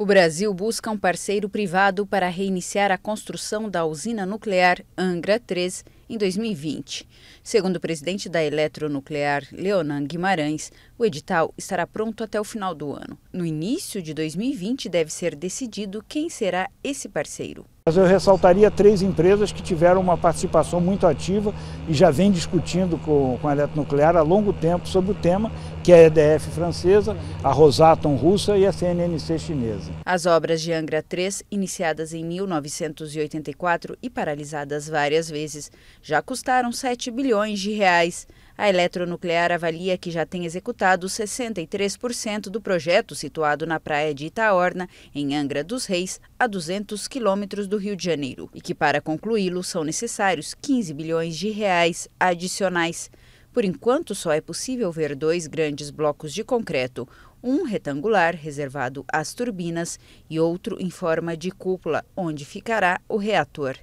O Brasil busca um parceiro privado para reiniciar a construção da usina nuclear Angra 3 em 2020. Segundo o presidente da Eletronuclear, Leonan Guimarães, o edital estará pronto até o final do ano. No início de 2020, deve ser decidido quem será esse parceiro. Mas eu ressaltaria três empresas que tiveram uma participação muito ativa e já vem discutindo com, com a Eletronuclear há longo tempo sobre o tema, que é a EDF francesa, a Rosatom russa e a CNNC chinesa. As obras de Angra 3, iniciadas em 1984 e paralisadas várias vezes, já custaram 7 bilhões de reais. A Eletronuclear avalia que já tem executado 63% do projeto situado na praia de Itaorna, em Angra dos Reis, a 200 quilômetros do Rio de Janeiro, e que para concluí-lo são necessários 15 bilhões de reais adicionais. Por enquanto, só é possível ver dois grandes blocos de concreto, um retangular reservado às turbinas e outro em forma de cúpula, onde ficará o reator.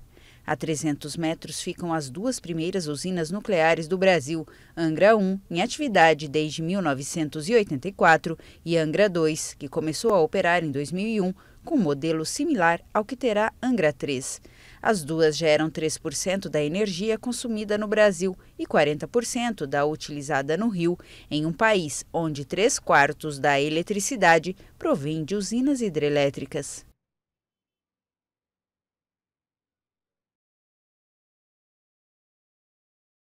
A 300 metros ficam as duas primeiras usinas nucleares do Brasil, Angra 1, em atividade desde 1984, e Angra 2, que começou a operar em 2001, com modelo similar ao que terá Angra 3. As duas geram 3% da energia consumida no Brasil e 40% da utilizada no Rio, em um país onde três quartos da eletricidade provém de usinas hidrelétricas.